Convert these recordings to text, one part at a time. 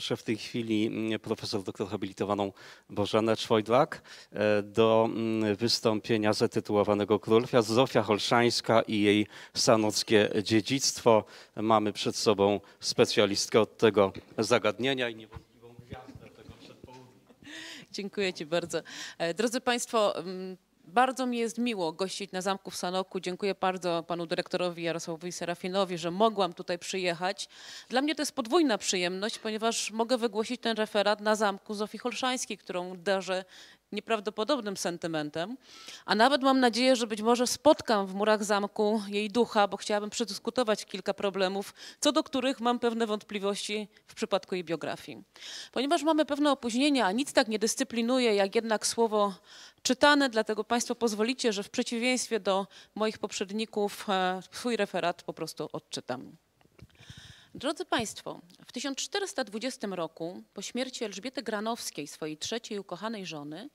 proszę w tej chwili mm, profesor doktor habilitowaną Bożenę Czwojdlak e, do mm, wystąpienia zatytułowanego Król Zofia Holszańska i jej sanockie dziedzictwo. Mamy przed sobą specjalistkę od tego zagadnienia i niewątpliwą gwiazdę tego przedpołudnia. Dziękuję Ci bardzo. E, drodzy Państwo, mm, bardzo mi jest miło gościć na Zamku w Sanoku. Dziękuję bardzo panu dyrektorowi Jarosławowi Serafinowi, że mogłam tutaj przyjechać. Dla mnie to jest podwójna przyjemność, ponieważ mogę wygłosić ten referat na Zamku Zofii Holszańskiej, którą darzę nieprawdopodobnym sentymentem, a nawet mam nadzieję, że być może spotkam w murach zamku jej ducha, bo chciałabym przedyskutować kilka problemów, co do których mam pewne wątpliwości w przypadku jej biografii. Ponieważ mamy pewne opóźnienia, a nic tak nie dyscyplinuje, jak jednak słowo czytane, dlatego Państwo pozwolicie, że w przeciwieństwie do moich poprzedników e, swój referat po prostu odczytam. Drodzy Państwo, w 1420 roku, po śmierci Elżbiety Granowskiej, swojej trzeciej ukochanej żony,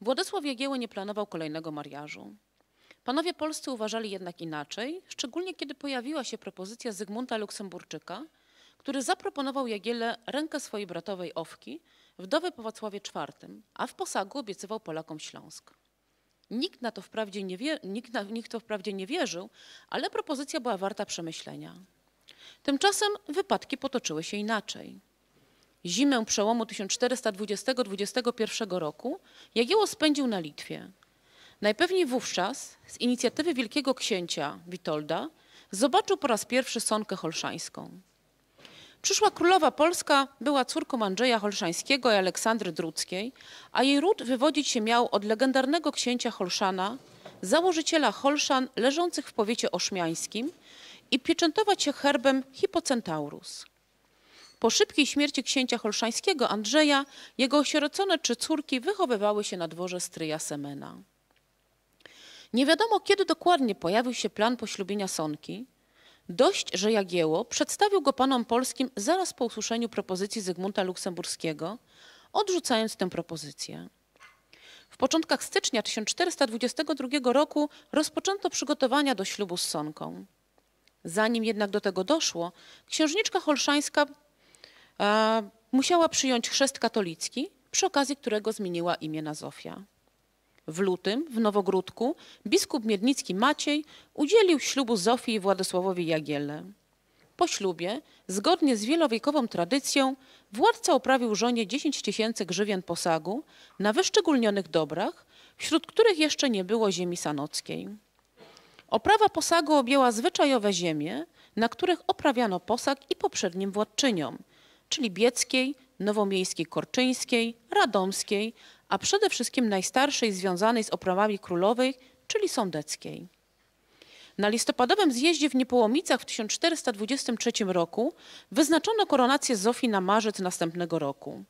Władysław Jagieły nie planował kolejnego mariażu. Panowie polscy uważali jednak inaczej, szczególnie kiedy pojawiła się propozycja Zygmunta Luksemburczyka, który zaproponował Jagiele rękę swojej bratowej Owki, wdowy po Wacławie IV, a w posagu obiecywał Polakom Śląsk. Nikt, na to wprawdzie nie wie, nikt, na, nikt to wprawdzie nie wierzył, ale propozycja była warta przemyślenia. Tymczasem wypadki potoczyły się inaczej. Zimę przełomu 1420-21 roku Jagiełło spędził na Litwie. Najpewniej wówczas z inicjatywy wielkiego księcia Witolda zobaczył po raz pierwszy Sonkę Holszańską. Przyszła królowa Polska była córką Andrzeja Holszańskiego i Aleksandry Druckiej, a jej ród wywodzić się miał od legendarnego księcia Holszana, założyciela Holszan leżących w powiecie oszmiańskim, i pieczętować się herbem Hipocentaurus. Po szybkiej śmierci księcia holszańskiego Andrzeja jego osierocone trzy córki wychowywały się na dworze stryja Semena. Nie wiadomo, kiedy dokładnie pojawił się plan poślubienia Sonki. Dość, że Jagieło przedstawił go panom polskim zaraz po usłyszeniu propozycji Zygmunta Luksemburskiego, odrzucając tę propozycję. W początkach stycznia 1422 roku rozpoczęto przygotowania do ślubu z Sonką. Zanim jednak do tego doszło, księżniczka holszańska e, musiała przyjąć chrzest katolicki, przy okazji którego zmieniła imię na Zofia. W lutym w Nowogródku biskup miednicki Maciej udzielił ślubu Zofii Władysławowi Jagiele. Po ślubie, zgodnie z wielowiekową tradycją, władca uprawił żonie 10 tysięcy grzywien posagu na wyszczególnionych dobrach, wśród których jeszcze nie było ziemi sanockiej. Oprawa posagu objęła zwyczajowe ziemie, na których oprawiano posag i poprzednim władczyniom, czyli bieckiej, nowomiejskiej korczyńskiej, radomskiej, a przede wszystkim najstarszej związanej z oprawami królowej, czyli sądeckiej. Na listopadowym zjeździe w Niepołomicach w 1423 roku wyznaczono koronację Zofii na marzec następnego roku.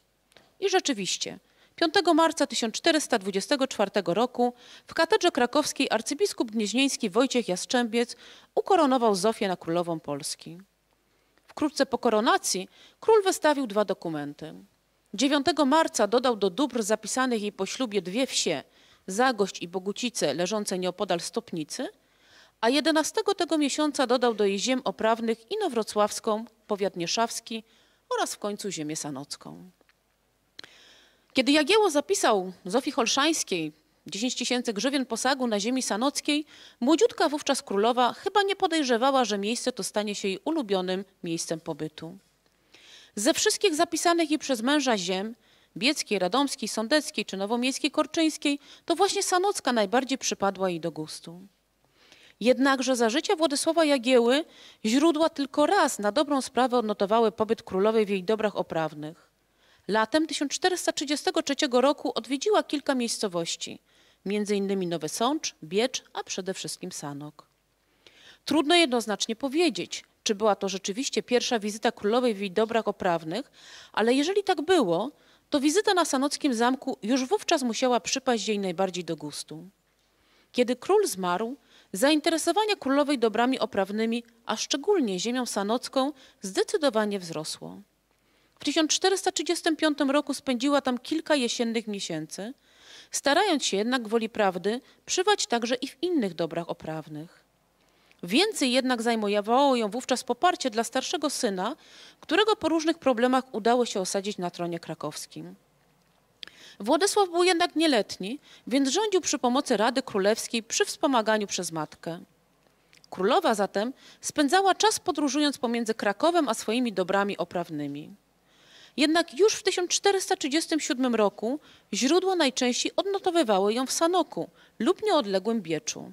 I rzeczywiście – 5 marca 1424 roku w katedrze krakowskiej arcybiskup gnieźnieński Wojciech Jastrzębiec ukoronował Zofię na królową Polski. Wkrótce po koronacji król wystawił dwa dokumenty. 9 marca dodał do dóbr zapisanych jej po ślubie dwie wsie, Zagość i Bogucice, leżące nieopodal Stopnicy, a 11 tego miesiąca dodał do jej ziem oprawnych Inowrocławską, powiat Nieszawski oraz w końcu ziemię Sanocką. Kiedy Jagieło zapisał Zofii Holszańskiej 10 tysięcy grzywien posagu na ziemi sanockiej, młodziutka wówczas królowa chyba nie podejrzewała, że miejsce to stanie się jej ulubionym miejscem pobytu. Ze wszystkich zapisanych jej przez męża ziem, Bieckiej, Radomskiej, Sądeckiej czy Nowomiejskiej, Korczyńskiej, to właśnie Sanocka najbardziej przypadła jej do gustu. Jednakże za życia Władysława Jagieły źródła tylko raz na dobrą sprawę odnotowały pobyt królowej w jej dobrach oprawnych. Latem 1433 roku odwiedziła kilka miejscowości, m.in. Nowy Sącz, Biecz, a przede wszystkim Sanok. Trudno jednoznacznie powiedzieć, czy była to rzeczywiście pierwsza wizyta królowej w jej dobrach oprawnych, ale jeżeli tak było, to wizyta na Sanockim Zamku już wówczas musiała przypaść jej najbardziej do gustu. Kiedy król zmarł, zainteresowanie królowej dobrami oprawnymi, a szczególnie ziemią sanocką, zdecydowanie wzrosło. W 1435 roku spędziła tam kilka jesiennych miesięcy, starając się jednak woli prawdy przywać także i w innych dobrach oprawnych. Więcej jednak zajmowało ją wówczas poparcie dla starszego syna, którego po różnych problemach udało się osadzić na tronie krakowskim. Władysław był jednak nieletni, więc rządził przy pomocy Rady Królewskiej przy wspomaganiu przez matkę. Królowa zatem spędzała czas podróżując pomiędzy Krakowem a swoimi dobrami oprawnymi. Jednak już w 1437 roku źródła najczęściej odnotowywały ją w Sanoku lub nieodległym Bieczu.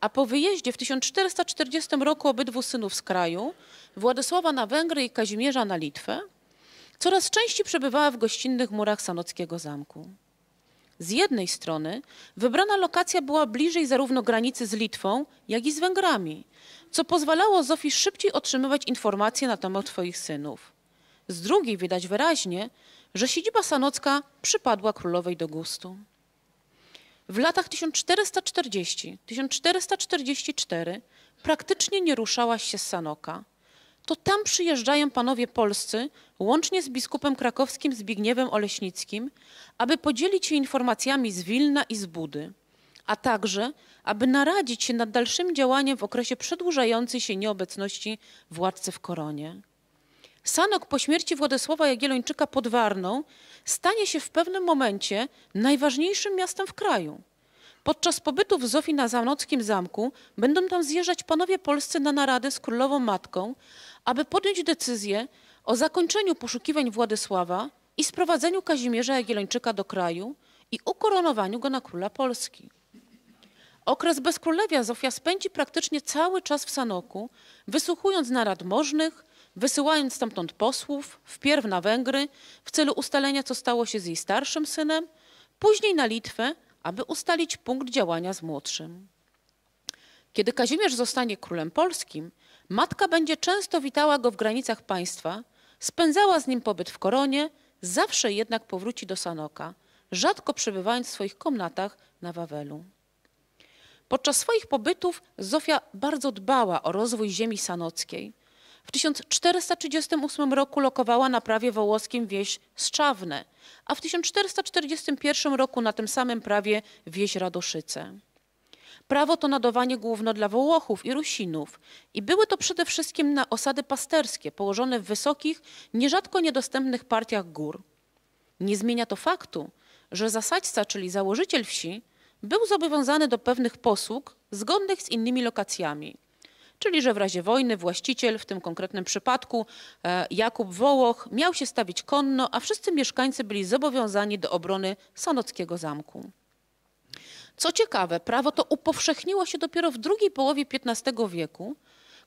A po wyjeździe w 1440 roku obydwu synów z kraju, Władysława na Węgry i Kazimierza na Litwę, coraz częściej przebywała w gościnnych murach Sanockiego Zamku. Z jednej strony wybrana lokacja była bliżej zarówno granicy z Litwą, jak i z Węgrami, co pozwalało Zofii szybciej otrzymywać informacje na temat swoich synów. Z drugiej widać wyraźnie, że siedziba sanocka przypadła królowej do gustu. W latach 1440-1444 praktycznie nie ruszałaś się z Sanoka. To tam przyjeżdżają panowie polscy, łącznie z biskupem krakowskim Zbigniewem Oleśnickim, aby podzielić się informacjami z Wilna i z Budy, a także aby naradzić się nad dalszym działaniem w okresie przedłużającej się nieobecności władcy w koronie. Sanok po śmierci Władysława Jagiellończyka pod Warną stanie się w pewnym momencie najważniejszym miastem w kraju. Podczas pobytu w Zofii na Zanockim Zamku będą tam zjeżdżać panowie polscy na narady z królową matką, aby podjąć decyzję o zakończeniu poszukiwań Władysława i sprowadzeniu Kazimierza Jagiellończyka do kraju i ukoronowaniu go na króla Polski. Okres bezkrólewia Zofia spędzi praktycznie cały czas w Sanoku, wysłuchując narad możnych, wysyłając stamtąd posłów, wpierw na Węgry, w celu ustalenia, co stało się z jej starszym synem, później na Litwę, aby ustalić punkt działania z młodszym. Kiedy Kazimierz zostanie królem polskim, matka będzie często witała go w granicach państwa, spędzała z nim pobyt w koronie, zawsze jednak powróci do Sanoka, rzadko przebywając w swoich komnatach na Wawelu. Podczas swoich pobytów Zofia bardzo dbała o rozwój ziemi sanockiej – w 1438 roku lokowała na prawie wołoskim wieś Szczawne, a w 1441 roku na tym samym prawie wieś Radoszyce. Prawo to nadawanie główno dla Wołochów i Rusinów i były to przede wszystkim na osady pasterskie położone w wysokich, nierzadko niedostępnych partiach gór. Nie zmienia to faktu, że zasadźca, czyli założyciel wsi, był zobowiązany do pewnych posług zgodnych z innymi lokacjami czyli że w razie wojny właściciel, w tym konkretnym przypadku e, Jakub Wołoch, miał się stawić konno, a wszyscy mieszkańcy byli zobowiązani do obrony Sanockiego Zamku. Co ciekawe, prawo to upowszechniło się dopiero w drugiej połowie XV wieku.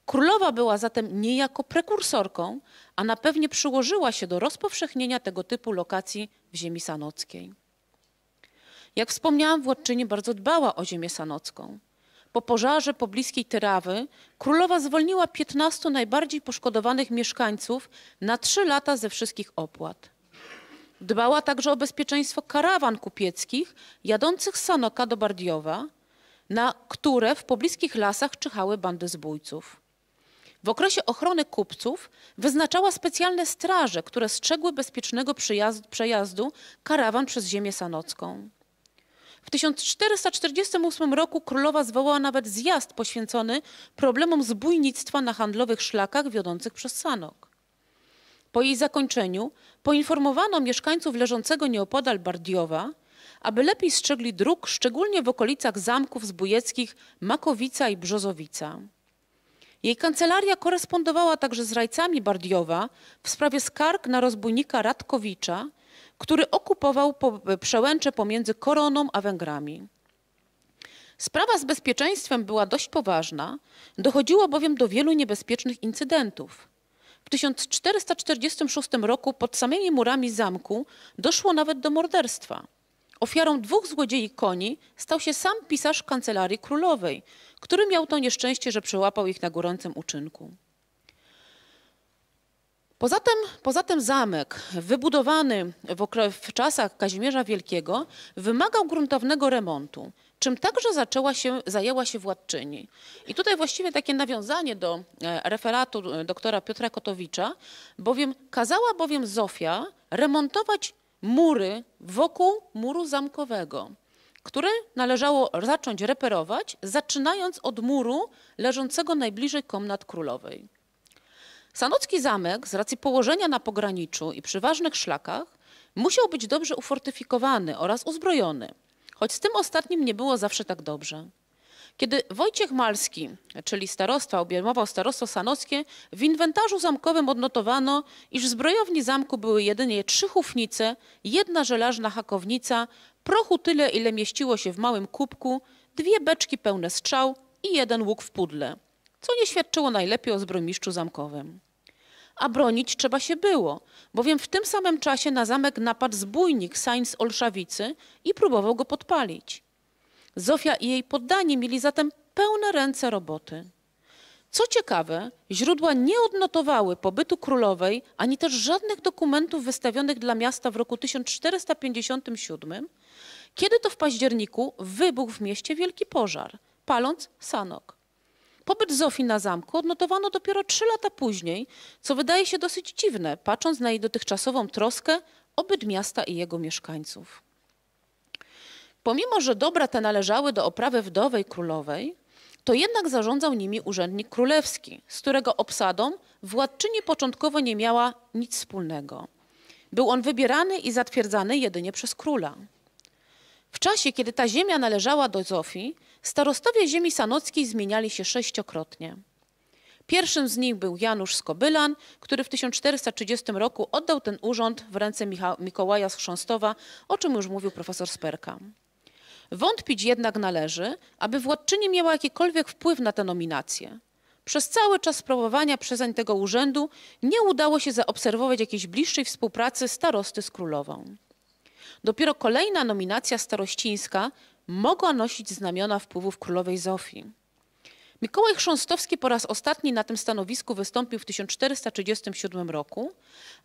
Królowa była zatem niejako prekursorką, a na pewnie przyłożyła się do rozpowszechnienia tego typu lokacji w ziemi sanockiej. Jak wspomniałam, władczyni bardzo dbała o ziemię sanocką. Po pożarze pobliskiej Tyrawy królowa zwolniła 15 najbardziej poszkodowanych mieszkańców na 3 lata ze wszystkich opłat. Dbała także o bezpieczeństwo karawan kupieckich jadących z Sanoka do Bardiowa, na które w pobliskich lasach czyhały bandy zbójców. W okresie ochrony kupców wyznaczała specjalne straże, które strzegły bezpiecznego przejazdu karawan przez ziemię sanocką. W 1448 roku królowa zwołała nawet zjazd poświęcony problemom zbójnictwa na handlowych szlakach wiodących przez Sanok. Po jej zakończeniu poinformowano mieszkańców leżącego nieopodal Bardiowa, aby lepiej strzegli dróg, szczególnie w okolicach zamków zbójeckich Makowica i Brzozowica. Jej kancelaria korespondowała także z rajcami Bardiowa w sprawie skarg na rozbójnika Radkowicza, który okupował przełęcze pomiędzy koroną a Węgrami. Sprawa z bezpieczeństwem była dość poważna, dochodziło bowiem do wielu niebezpiecznych incydentów. W 1446 roku pod samymi murami zamku doszło nawet do morderstwa. Ofiarą dwóch złodziei koni stał się sam pisarz kancelarii królowej, który miał to nieszczęście, że przełapał ich na gorącym uczynku. Poza tym, poza tym zamek, wybudowany w, okre, w czasach Kazimierza Wielkiego, wymagał gruntownego remontu, czym także zaczęła się, zajęła się władczyni. I tutaj właściwie takie nawiązanie do e, referatu e, doktora Piotra Kotowicza, bowiem kazała bowiem Zofia remontować mury wokół muru zamkowego, który należało zacząć reperować, zaczynając od muru leżącego najbliżej komnat królowej. Sanocki zamek z racji położenia na pograniczu i przy ważnych szlakach musiał być dobrze ufortyfikowany oraz uzbrojony, choć z tym ostatnim nie było zawsze tak dobrze. Kiedy Wojciech Malski, czyli starosta, obejmował starostwo sanockie, w inwentarzu zamkowym odnotowano, iż w zbrojowni zamku były jedynie trzy hufnice, jedna żelazna hakownica, prochu tyle, ile mieściło się w małym kubku, dwie beczki pełne strzał i jeden łuk w pudle co nie świadczyło najlepiej o zbrojmistrzu zamkowym. A bronić trzeba się było, bowiem w tym samym czasie na zamek napadł zbójnik Sain Olszawicy i próbował go podpalić. Zofia i jej poddani mieli zatem pełne ręce roboty. Co ciekawe, źródła nie odnotowały pobytu królowej ani też żadnych dokumentów wystawionych dla miasta w roku 1457, kiedy to w październiku wybuchł w mieście wielki pożar, paląc Sanok. Pobyt Zofii na zamku odnotowano dopiero trzy lata później, co wydaje się dosyć dziwne, patrząc na jej dotychczasową troskę o byt miasta i jego mieszkańców. Pomimo, że dobra te należały do oprawy wdowej królowej, to jednak zarządzał nimi urzędnik królewski, z którego obsadą władczyni początkowo nie miała nic wspólnego. Był on wybierany i zatwierdzany jedynie przez króla. W czasie, kiedy ta ziemia należała do Zofii, starostowie ziemi sanockiej zmieniali się sześciokrotnie. Pierwszym z nich był Janusz Skobylan, który w 1430 roku oddał ten urząd w ręce Micha Mikołaja z o czym już mówił profesor Sperka. Wątpić jednak należy, aby władczyni miała jakikolwiek wpływ na tę nominację. Przez cały czas sprawowania przezeń tego urzędu nie udało się zaobserwować jakiejś bliższej współpracy starosty z królową. Dopiero kolejna nominacja starościńska mogła nosić znamiona wpływów królowej Zofii. Mikołaj Chrząstowski po raz ostatni na tym stanowisku wystąpił w 1437 roku,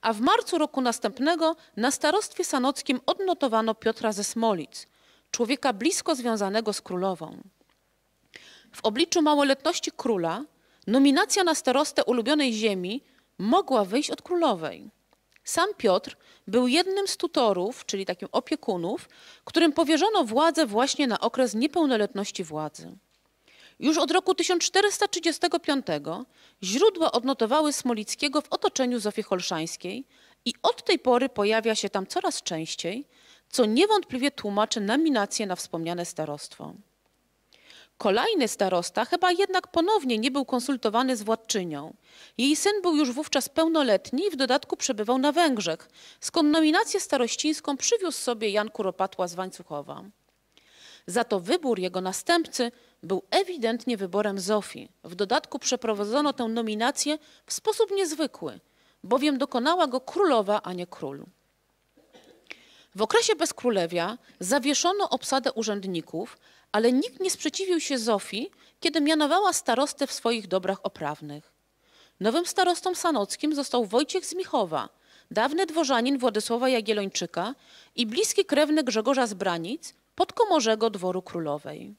a w marcu roku następnego na starostwie sanockim odnotowano Piotra ze Smolic, człowieka blisko związanego z królową. W obliczu małoletności króla nominacja na starostę ulubionej ziemi mogła wyjść od królowej. Sam Piotr był jednym z tutorów, czyli takim opiekunów, którym powierzono władzę właśnie na okres niepełnoletności władzy. Już od roku 1435 źródła odnotowały Smolickiego w otoczeniu Zofii Holszańskiej i od tej pory pojawia się tam coraz częściej, co niewątpliwie tłumaczy nominację na wspomniane starostwo. Kolejny starosta chyba jednak ponownie nie był konsultowany z władczynią. Jej syn był już wówczas pełnoletni i w dodatku przebywał na Węgrzech, skąd nominację starościńską przywiózł sobie Jan Kuropatła z Wańcuchowa. Za to wybór jego następcy był ewidentnie wyborem Zofii. W dodatku przeprowadzono tę nominację w sposób niezwykły, bowiem dokonała go królowa, a nie król. W okresie bezkrólewia zawieszono obsadę urzędników, ale nikt nie sprzeciwił się Zofii, kiedy mianowała starostę w swoich dobrach oprawnych. Nowym starostą sanockim został Wojciech Zmichowa, dawny dworzanin Władysława Jagiellończyka i bliski krewny Grzegorza Zbranic, podkomorzego dworu królowej.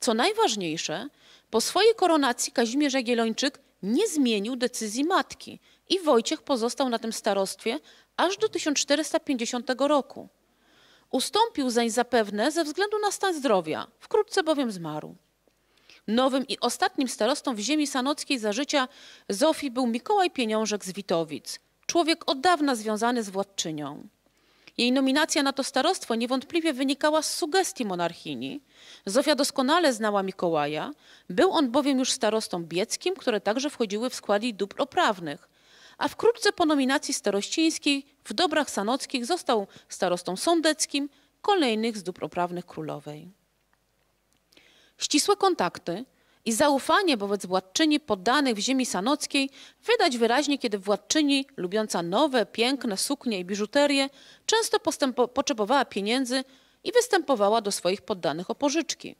Co najważniejsze, po swojej koronacji Kazimierz Jagiellończyk nie zmienił decyzji matki i Wojciech pozostał na tym starostwie aż do 1450 roku – Ustąpił zeń zapewne ze względu na stan zdrowia, wkrótce bowiem zmarł. Nowym i ostatnim starostą w ziemi sanockiej za życia Zofii był Mikołaj Pieniążek z Witowic, człowiek od dawna związany z władczynią. Jej nominacja na to starostwo niewątpliwie wynikała z sugestii monarchini. Zofia doskonale znała Mikołaja, był on bowiem już starostą bieckim, które także wchodziły w skład jej dóbr oprawnych, a wkrótce po nominacji starościńskiej w Dobrach Sanockich został starostą sądeckim kolejnych z dóbr oprawnych królowej. Ścisłe kontakty i zaufanie wobec władczyni poddanych w ziemi sanockiej widać wyraźnie, kiedy władczyni, lubiąca nowe, piękne suknie i biżuterię, często potrzebowała pieniędzy i występowała do swoich poddanych o pożyczki.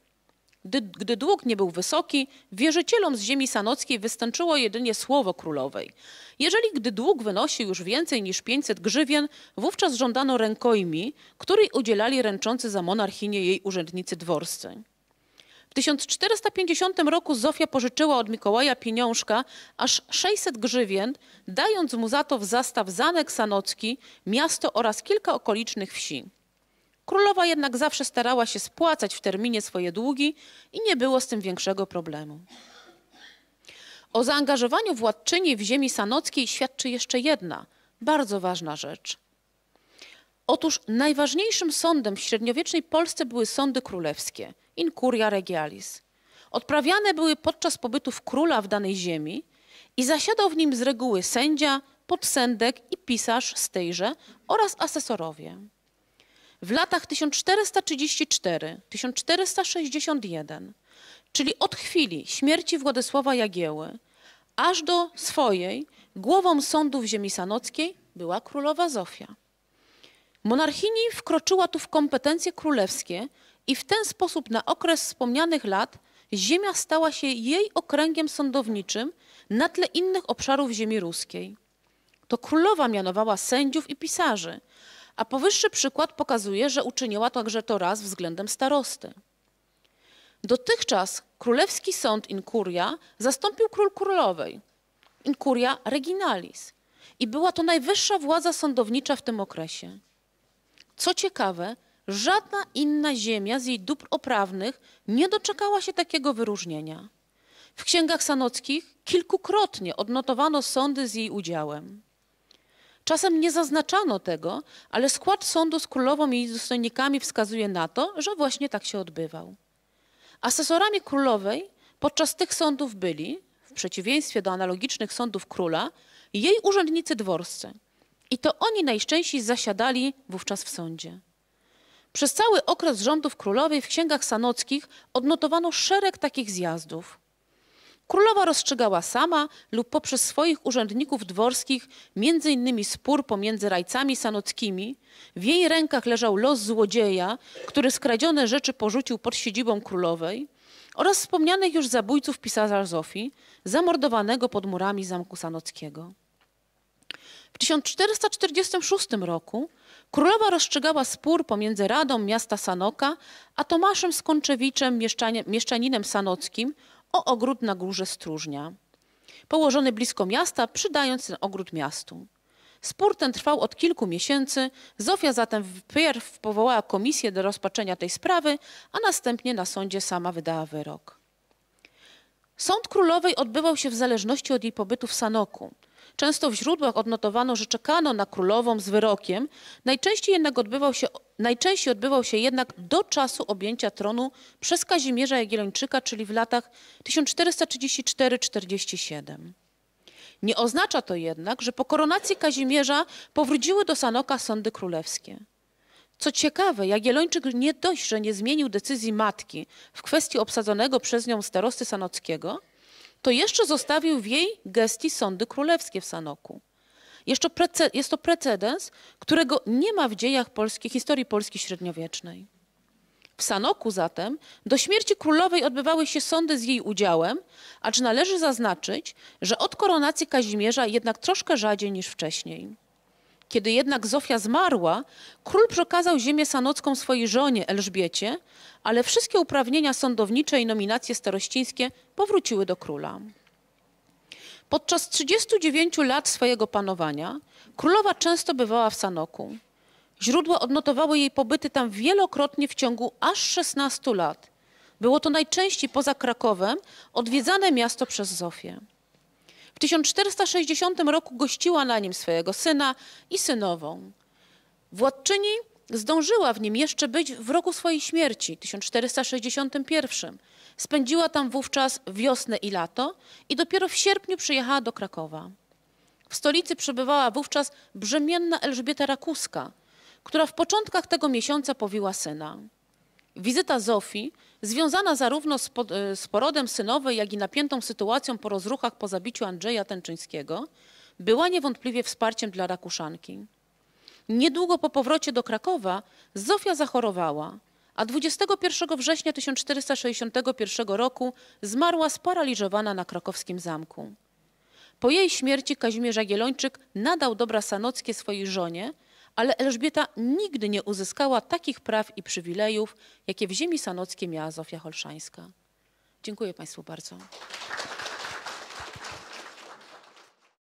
Gdy, gdy, dług nie był wysoki, wierzycielom z ziemi sanockiej wystarczyło jedynie słowo królowej. Jeżeli gdy dług wynosi już więcej niż 500 grzywien, wówczas żądano rękojmi, której udzielali ręczący za monarchinie jej urzędnicy dworscy. W 1450 roku Zofia pożyczyła od Mikołaja pieniążka aż 600 grzywien, dając mu za to w zastaw zamek sanocki, miasto oraz kilka okolicznych wsi. Królowa jednak zawsze starała się spłacać w terminie swoje długi i nie było z tym większego problemu. O zaangażowaniu władczyni w ziemi sanockiej świadczy jeszcze jedna, bardzo ważna rzecz. Otóż najważniejszym sądem w średniowiecznej Polsce były sądy królewskie, incuria regialis. Odprawiane były podczas pobytów króla w danej ziemi i zasiadał w nim z reguły sędzia, podsędek i pisarz z tejże oraz asesorowie. W latach 1434-1461, czyli od chwili śmierci Władysława Jagieły, aż do swojej głową sądu w ziemi sanockiej była królowa Zofia. Monarchini wkroczyła tu w kompetencje królewskie i w ten sposób na okres wspomnianych lat ziemia stała się jej okręgiem sądowniczym na tle innych obszarów ziemi ruskiej. To królowa mianowała sędziów i pisarzy, a powyższy przykład pokazuje, że uczyniła także to raz względem starosty. Dotychczas królewski sąd Inkuria zastąpił król królowej, Inkuria reginalis, i była to najwyższa władza sądownicza w tym okresie. Co ciekawe, żadna inna ziemia z jej dóbr oprawnych nie doczekała się takiego wyróżnienia. W księgach sanockich kilkukrotnie odnotowano sądy z jej udziałem. Czasem nie zaznaczano tego, ale skład sądu z królową i jej dostojnikami wskazuje na to, że właśnie tak się odbywał. Asesorami królowej podczas tych sądów byli, w przeciwieństwie do analogicznych sądów króla, jej urzędnicy dworscy. I to oni najczęściej zasiadali wówczas w sądzie. Przez cały okres rządów królowej w księgach sanockich odnotowano szereg takich zjazdów. Królowa rozstrzygała sama lub poprzez swoich urzędników dworskich między innymi spór pomiędzy rajcami sanockimi. W jej rękach leżał los złodzieja, który skradzione rzeczy porzucił pod siedzibą królowej oraz wspomnianych już zabójców pisarza Zofii, zamordowanego pod murami zamku sanockiego. W 1446 roku królowa rozstrzygała spór pomiędzy Radą miasta Sanoka a Tomaszem Skończewiczem, mieszczaninem sanockim, o ogród na górze Stróżnia, położony blisko miasta, przydając ten ogród miastu. Spór ten trwał od kilku miesięcy, Zofia zatem wpierw powołała komisję do rozpatrzenia tej sprawy, a następnie na sądzie sama wydała wyrok. Sąd królowej odbywał się w zależności od jej pobytu w Sanoku. Często w źródłach odnotowano, że czekano na królową z wyrokiem. Najczęściej, jednak odbywał się, najczęściej odbywał się jednak do czasu objęcia tronu przez Kazimierza Jagiellończyka, czyli w latach 1434-47. Nie oznacza to jednak, że po koronacji Kazimierza powróciły do Sanoka sądy królewskie. Co ciekawe, Jagiellończyk nie dość, że nie zmienił decyzji matki w kwestii obsadzonego przez nią starosty sanockiego – to jeszcze zostawił w jej gestii sądy królewskie w Sanoku. Jeszcze jest to precedens, którego nie ma w dziejach Polski, historii Polski średniowiecznej. W Sanoku zatem do śmierci królowej odbywały się sądy z jej udziałem, acz należy zaznaczyć, że od koronacji Kazimierza jednak troszkę rzadziej niż wcześniej. Kiedy jednak Zofia zmarła, król przekazał ziemię sanocką swojej żonie Elżbiecie, ale wszystkie uprawnienia sądownicze i nominacje starościńskie powróciły do króla. Podczas 39 lat swojego panowania królowa często bywała w Sanoku. Źródła odnotowały jej pobyty tam wielokrotnie w ciągu aż 16 lat. Było to najczęściej poza Krakowem odwiedzane miasto przez Zofię. 1460 roku gościła na nim swojego syna i synową. Władczyni zdążyła w nim jeszcze być w roku swojej śmierci, 1461. Spędziła tam wówczas wiosnę i lato i dopiero w sierpniu przyjechała do Krakowa. W stolicy przebywała wówczas brzemienna Elżbieta Rakuska, która w początkach tego miesiąca powiła syna. Wizyta Zofii, związana zarówno z, po, e, z porodem synowej, jak i napiętą sytuacją po rozruchach po zabiciu Andrzeja Tęczyńskiego, była niewątpliwie wsparciem dla Rakuszanki. Niedługo po powrocie do Krakowa Zofia zachorowała, a 21 września 1461 roku zmarła sparaliżowana na krakowskim zamku. Po jej śmierci Kazimierz Jagiellończyk nadał dobra sanockie swojej żonie, ale Elżbieta nigdy nie uzyskała takich praw i przywilejów, jakie w ziemi sanockiej miała Zofia Holszańska. Dziękuję Państwu bardzo.